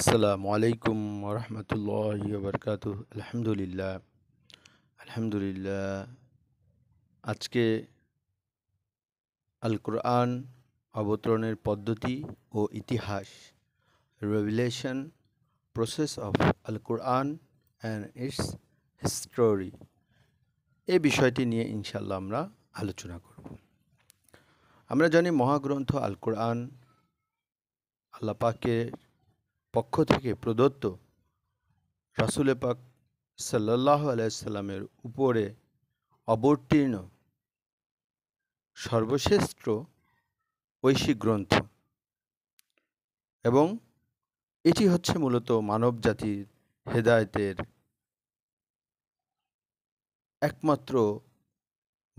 আসসালামু আলাইকুম রহমতুল্লাহ বরকাত আলহামদুলিল্লাহ আলহামদুলিল্লাহ আজকে আল কোরআন অবতরণের পদ্ধতি ও ইতিহাস রেভিলেশন প্রসেস অফ আল কোরআন অ্যান্ড ইটস হিস্টোরি এ বিষয়টি নিয়ে ইনশাল্লাহ আমরা আলোচনা করব আমরা জানি মহাগ্রন্থ আল কোরআন আল্লাপাকের পক্ষ থেকে প্রদত্ত রাসুল পাক সাল্লাহ আলাইসাল্লামের উপরে অবতীর্ণ সর্বশ্রেষ্ঠ ঐশী গ্রন্থ এবং এটি হচ্ছে মূলত মানব জাতির হেদায়তের একমাত্র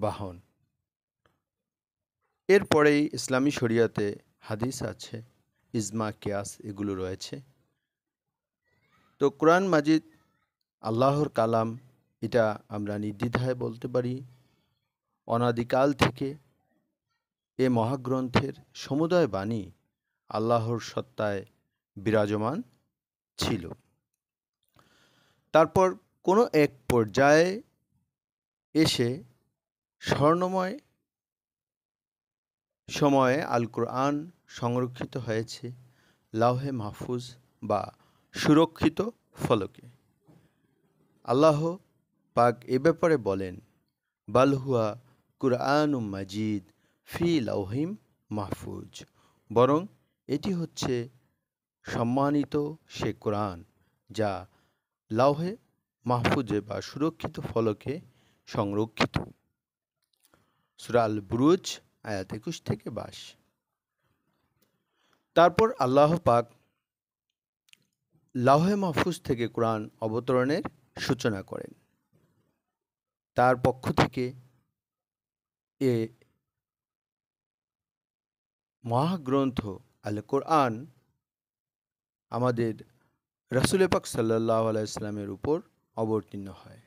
বাহন এরপরেই ইসলামী শরিয়াতে হাদিস আছে ইজমা কিয়াস এগুলো রয়েছে তো কোরআন মাজিদ আল্লাহর কালাম এটা আমরা নির্দ্বিধায় বলতে পারি অনাদিকাল থেকে এ মহাগ্রন্থের সমুদয় বাণী আল্লাহর সত্তায় বিরাজমান ছিল তারপর কোনো এক পর্যায়ে এসে স্বর্ণময় সময়ে আল কোরআন সংরক্ষিত হয়েছে লাহে মাহফুজ বা সুরক্ষিত ফলকে আল্লাহ পাক এ ব্যাপারে বলেন বালহুয়া কুরআন মাজিদ ফি লাউহিম মাহফুজ বরং এটি হচ্ছে সম্মানিত সে কোরআন যা লাউহে মাহফুজে বা সুরক্ষিত ফলকে সংরক্ষিত সুরাল বুরুজ আয়াত একুশ থেকে বাস তারপর আল্লাহ পাক লাহে মাহফুজ থেকে কোরআন অবতরণের সূচনা করেন তার পক্ষ থেকে এ মহাগ্রন্থ আল কোরআন আমাদের রাসুল পাক সাল্লাহ আলাইসালামের উপর অবতীর্ণ হয়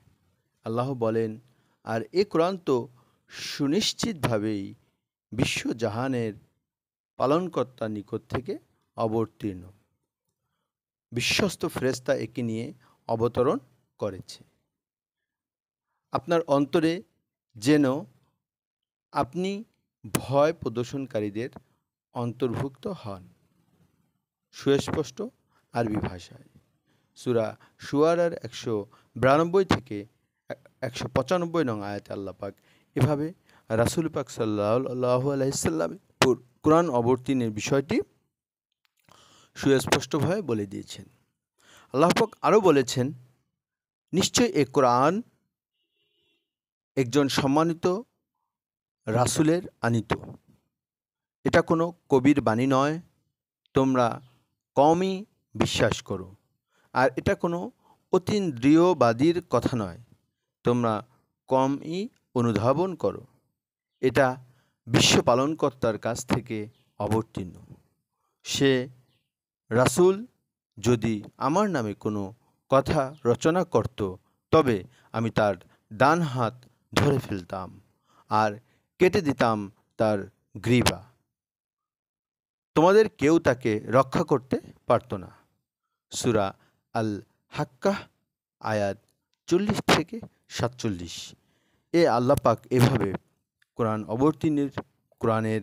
আল্লাহ বলেন আর এ কোরআন তো সুনিশ্চিতভাবেই বিশ্বজাহানের পালনকর্তার নিকট থেকে অবতীর্ণ বিশ্বস্ত ফ্রেস্তা একে নিয়ে অবতরণ করেছে আপনার অন্তরে যেন আপনি ভয় প্রদর্শনকারীদের অন্তর্ভুক্ত হন সুস্পষ্ট আরবি ভাষায় সুরা সুয়ারার একশো বিরানব্বই থেকে একশো পঁচানব্বই নং আয়াত আল্লাপাক এভাবে রাসুল পাক সাল্লাহ আলাইসাল্লামের কোরআন অবতীর্ণের বিষয়টি সুস্পষ্টভাবে বলে দিয়েছেন আল্লাহপাক আরও বলেছেন নিশ্চয় এ কোরআন একজন সম্মানিত রাসুলের আনিত এটা কোনো কবির বাণী নয় তোমরা কমই বিশ্বাস করো আর এটা কোনো অতীন্দ্রিয়বাদীর কথা নয় তোমরা কমই অনুধাবন করো এটা বিশ্ব পালনকর্তার কাছ থেকে অবতীর্ণ সে রাসুল যদি আমার নামে কোনো কথা রচনা করত তবে আমি তার ডান হাত ধরে ফেলতাম আর কেটে দিতাম তার গ্রীবা তোমাদের কেউ তাকে রক্ষা করতে পারত না সুরা আল হাক্কাহ আয়াত চল্লিশ থেকে সাতচল্লিশ এ আল্লাপাক এভাবে কোরআন অবতীর্ণের কোরআনের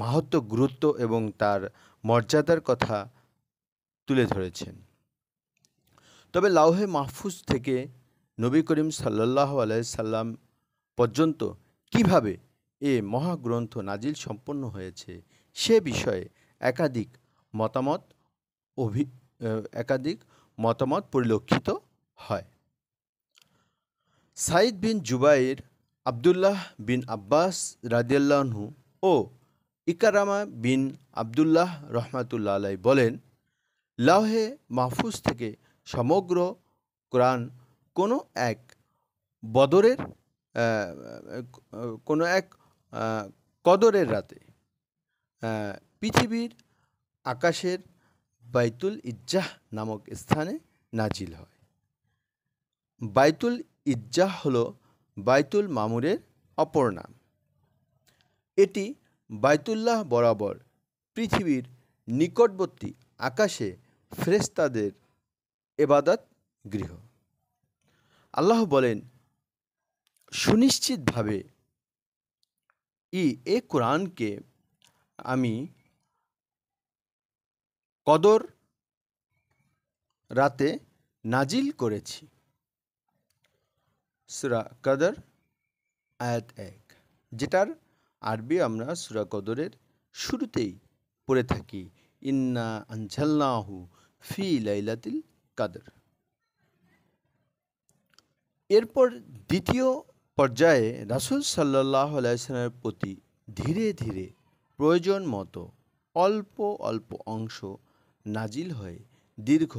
মাহাত্ম গুরুত্ব এবং তার মর্যাদার কথা তুলে ধরেছেন তবে লাউহে মাহফুজ থেকে নবী করিম সাল্লাহ সাল্লাম পর্যন্ত কিভাবে এ মহাগ্রন্থ নাজিল সম্পন্ন হয়েছে সে বিষয়ে একাধিক মতামত অভি একাধিক মতামত পরিলক্ষিত হয় সাইদ বিন জুবাইর আবদুল্লাহ বিন আব্বাস রাজিয়াল্লাহু ও ইকারামা বিন আবদুল্লাহ রহমাতুল্লা আলাই বলেন লাহে মাহফুজ থেকে সমগ্র কোরআন কোনো এক বদরের কোনো এক কদরের রাতে পৃথিবীর আকাশের বাইতুল ইজ্জাহ নামক স্থানে নাজিল হয় বাইতুল ইজ্জাহ হলো বাইতুল মামুরের অপর নাম এটি বাইতুল্লাহ বরাবর পৃথিবীর নিকটবর্তী আকাশে ফ্রেস্তাদের এবাদত গৃহ আল্লাহ বলেন সুনিশ্চিতভাবে ই এ কোরআনকে আমি কদর রাতে নাজিল করেছি সুরা কদর আয়াত এক যেটার আরবি আমরা সুরা কদরের শুরুতেই পড়ে থাকি ইন্না আনঝাল্লাহু ফি লাইলাতিল কাদর এরপর দ্বিতীয় পর্যায়ে রাসুল সাল্লাহ আলাইসালামের প্রতি ধীরে ধীরে প্রয়োজন মতো অল্প অল্প অংশ নাজিল হয়ে দীর্ঘ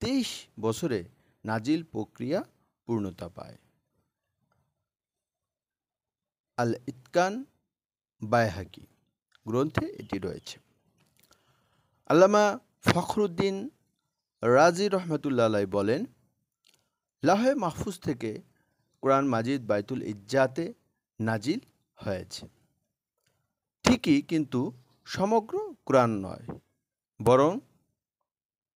তেইশ বছরে নাজিল প্রক্রিয়া পূর্ণতা পায় আল ইতকান বায়হাকি গ্রন্থে এটি রয়েছে আল্লামা ফখরুদ্দিন রাজি রহমতুল্লাহ বলেন লাহে মাহফুজ থেকে কোরআন মাজিদ বাইতুল ইজ্জাতে নাজিল হয়েছে ঠিকই কিন্তু সমগ্র কোরআন নয় বরং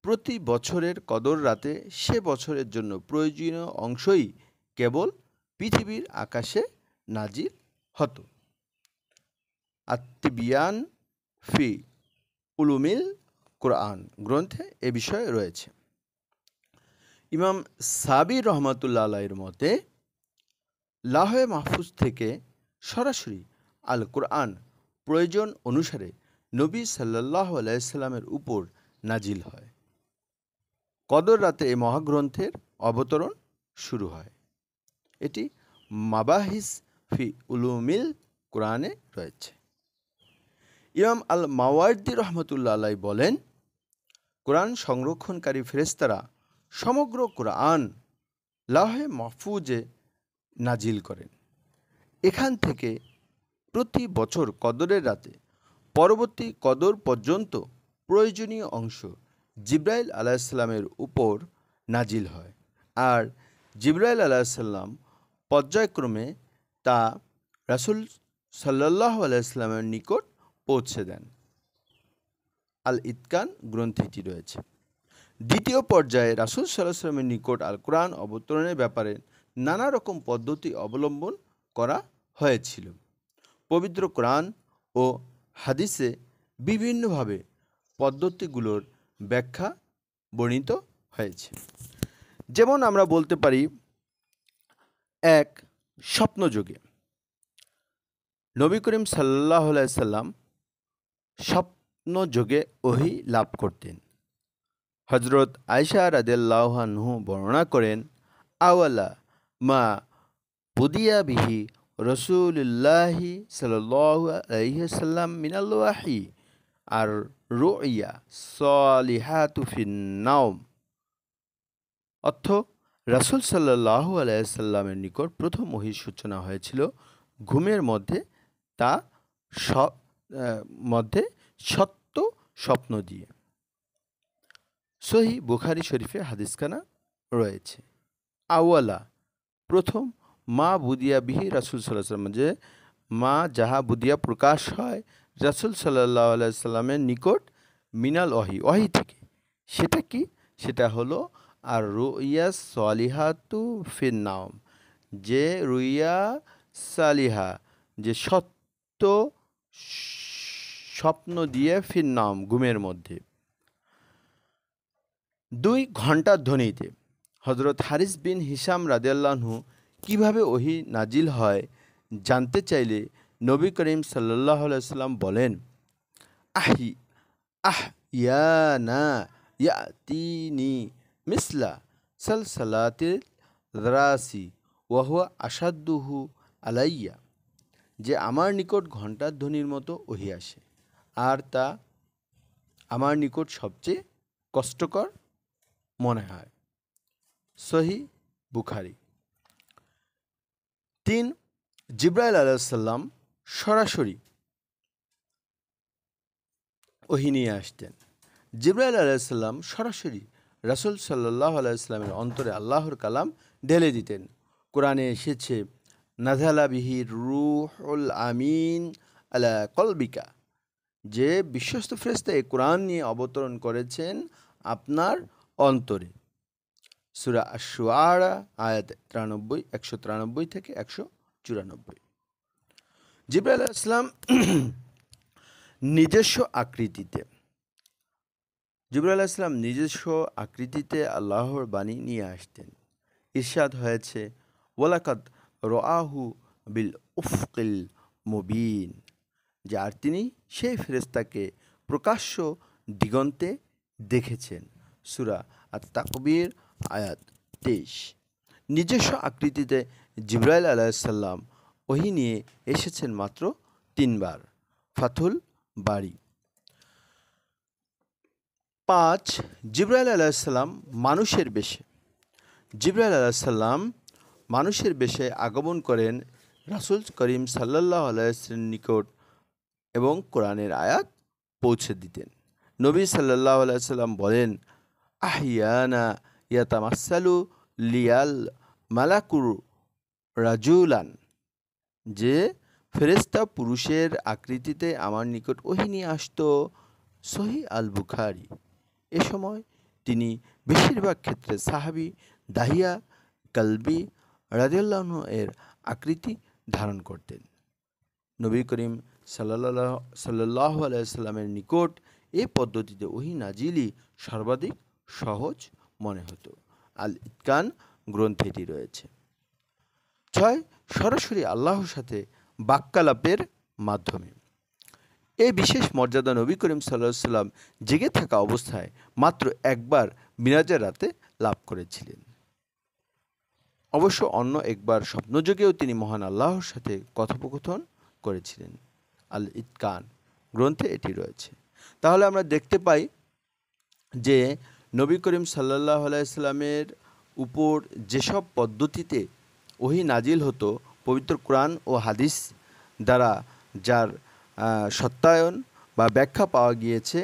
প্রতি বছরের কদর রাতে সে বছরের জন্য প্রয়োজনীয় অংশই কেবল পৃথিবীর আকাশে নাজিল হতো আত্মিবিয়ান ফি উলুমিল কোরআন গ্রন্থে এ বিষয়ে রয়েছে ইমাম সাবির রহমাতুল্লা আলাইয়ের মতে লাহে মাহফুজ থেকে সরাসরি আল কোরআন প্রয়োজন অনুসারে নবী সাল্লাহ আলাইসাল্লামের উপর নাজিল হয় কদর রাতে এই মহাগ্রন্থের অবতরণ শুরু হয় এটি মাবাহিস ফি উলুমিল কোরআনে রয়েছে ইমাম আল মাওয়ার্দি রহমতুল্লা আলাই বলেন কোরআন সংরক্ষণকারী ফেরেস্তারা সমগ্র কোরআন লাহে মাহফুজে নাজিল করেন এখান থেকে প্রতি বছর কদরের রাতে পরবর্তী কদর পর্যন্ত প্রয়োজনীয় অংশ জিব্রাইল আলাহিসাল্লামের উপর নাজিল হয় আর জিব্রাইল আলাহিসাল্লাম পর্যায়ক্রমে তা রাসুল সাল্লাহ আলাইস্লামের নিকট পৌঁছে দেন আল ইতকান গ্রন্থিটি রয়েছে দ্বিতীয় পর্যায়ে রাসুল সাল্লাহামের নিকট আল কোরআন অবতরণের ব্যাপারে নানা রকম পদ্ধতি অবলম্বন করা হয়েছিল পবিত্র কোরআন ও হাদিসে বিভিন্নভাবে পদ্ধতিগুলোর ব্যাখ্যা বর্ণিত হয়েছে যেমন আমরা বলতে পারি এক স্বপ্নযোগে নবী করিম সাল্লাহ সাল্লাম স্বপ্নযোগে ওহি লাভ করতেন হজরত আয়সা রাদেল্লাহানহু বর্ণনা করেন আওয়ালা মা বুদিয়া বিহি রসুল্লাহি সাল্লাম মিনাল্লাহি আর রোয়া সলিহাতুফিন নাওম অর্থ রাসুল সাল্লাহ আলাইসাল্লামের নিকট প্রথম ওহির সূচনা হয়েছিল ঘুমের মধ্যে তা মধ্যে সত্য স্বপ্ন দিয়ে সহি বুখারি শরীফে হাদিসখানা রয়েছে আওয়ালা প্রথম মা বুদিয়া বিহি রাসুল সাল্লাহ যে মা যাহা বুদিয়া প্রকাশ হয় রাসুল সাল্লাহ আলাইসাল্লামের নিকট মিনাল অহি অহি থেকে সেটা কি সেটা হলো আর রুইয়া তু ফিন্নাওম যে রুইয়া সালিহা যে সত্য স্বপ্ন দিয়ে ফিন্নাম ঘুমের মধ্যে দুই ঘন্টার ধ্বনিতে হজরত হারিস বিন হিসাম রাদেল্লাহু কিভাবে ওহি নাজিল হয় জানতে চাইলে নবী করিম সাল্লাহ সাল্লাম বলেন আহি আহ ইয়া না ইয়া তিনি মিসলা সালসালাতিল রাসি ওয়াহুয়া আসাদ্দুহু আলাইয়া যে আমার নিকট ঘণ্টার ধ্বনির মতো ওহি আসে আর তা আমার নিকট সবচেয়ে কষ্টকর মনে হয় সহি বুখারি তিন জিব্রাইল আলাইসাল্লাম সরাসরি ওহি নিয়ে আসতেন জিব্রাইল আলাইসাল্লাম সরাসরি রসুল সাল্লাহ আলাইসলামের অন্তরে আল্লাহর কালাম ঢেলে দিতেন কোরআনে এসেছে নাজালা বিহির রুহুল আমিন আলা কলবিকা যে বিশ্বস্ত ফ্রেস্তা এই কোরআন নিয়ে অবতরণ করেছেন আপনার অন্তরে সুরা আশুয়ারা আয়াত তিরানব্বই একশো তিরানব্বই থেকে একশো চুরানব্বই জিব্রাহ ইসলাম নিজস্ব আকৃতিতে জিবরুল ইসলাম নিজস্ব আকৃতিতে আল্লাহর বাণী নিয়ে আসতেন ইরশাদ হয়েছে ওয়ালাকাত রোয়াহু বিল উফকিল মুবিন যার তিনি সেই ফেরেস্তাকে প্রকাশ্য দিগন্তে দেখেছেন সুরা আর তাকবির আয়াত তেইশ নিজস্ব আকৃতিতে জিব্রাইল আলাহিসাল্লাম ওহি নিয়ে এসেছেন মাত্র তিনবার ফাথুল বাড়ি পাঁচ জিব্রাইল আলাহিসাল্লাম মানুষের বেশে জিব্রাইল আলাহিসাল্লাম মানুষের বেশে আগমন করেন রাসুল করিম সাল্লাহ আলাইসের নিকট এবং কোরআনের আয়াত পৌঁছে দিতেন নবী সাল্লাহ আলাইসাল্লাম বলেন আহিয়ানা ইয়াতামাসালু লিয়াল মালাকুর রাজুলান যে ফেরেস্তা পুরুষের আকৃতিতে আমার নিকট ওহিনী আসত সহি আল বুখারি এ সময় তিনি বেশিরভাগ ক্ষেত্রে সাহাবি দাহিয়া কালবি রাজিউল্লাহ এর আকৃতি ধারণ করতেন নবী করিম সাল্লাহ সাল্লাহ আলাইসাল্লামের নিকট এ পদ্ধতিতে ওহি নাজিলি সর্বাধিক সহজ মনে হতো আল ইতকান গ্রন্থেটি রয়েছে ছয় সরাসরি আল্লাহর সাথে বাক্যালাপের মাধ্যমে এই বিশেষ মর্যাদা নবী করিম সাল্লাহ সাল্লাম জেগে থাকা অবস্থায় মাত্র একবার মিরাজের রাতে লাভ করেছিলেন অবশ্য অন্য একবার স্বপ্নযোগেও তিনি মহান আল্লাহর সাথে কথোপকথন করেছিলেন আল ইতকান গ্রন্থে এটি রয়েছে তাহলে আমরা দেখতে পাই যে নবী করিম সাল্লাহ আলাইস্লামের উপর যেসব পদ্ধতিতে ওহি নাজিল হতো পবিত্র কোরআন ও হাদিস দ্বারা যার সত্যায়ন বা ব্যাখ্যা পাওয়া গিয়েছে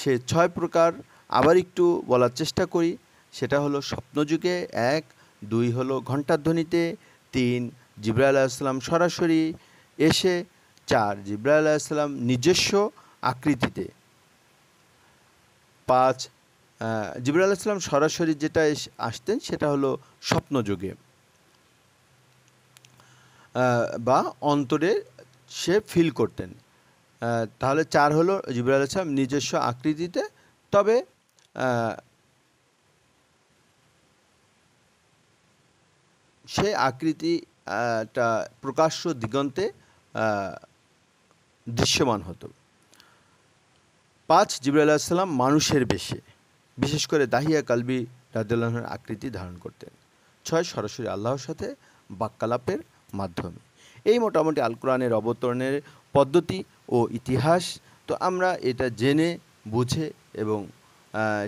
সে ছয় প্রকার আবার একটু বলার চেষ্টা করি সেটা হলো স্বপ্নযুগে এক দুই হলো ঘণ্টাধ্বনিতে তিন জিব্রা আলাইসাল্লাম সরাসরি এসে চার জিব্রা আলাইসাল্লাম নিজস্ব আকৃতিতে পাঁচ জিবরা আলাইসাল্লাম সরাসরি যেটা আসতেন সেটা হলো স্বপ্নযুগে বা অন্তরে সে ফিল করতেন তাহলে চার হলো জিবুল আলাইসলাম নিজস্ব আকৃতিতে তবে সে আকৃতি একটা প্রকাশ্য দিগন্তে দৃশ্যমান হতো পাঁচ জিবর আলাইসাল্লাম মানুষের বেশে বিশেষ করে দাহিয়া কালবি রাদুল্লাহর আকৃতি ধারণ করতেন ছয় সরাসরি আল্লাহর সাথে বাক্যালাপের মাধ্যমে এই মোটামুটি আল কোরআনের অবতরণের পদ্ধতি ও ইতিহাস তো আমরা এটা জেনে বুঝে এবং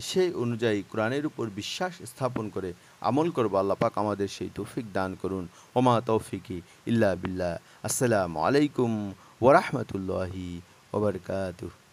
সেই অনুযায়ী কোরআনের উপর বিশ্বাস স্থাপন করে আমল করবো আল্লাপাক আমাদের সেই তৌফিক দান করুন ওমা তৌফিকি ইল্লা বিল্লাহ আসসালামু আলাইকুম ওরহমতুল্লাহি ওবরকাতুহ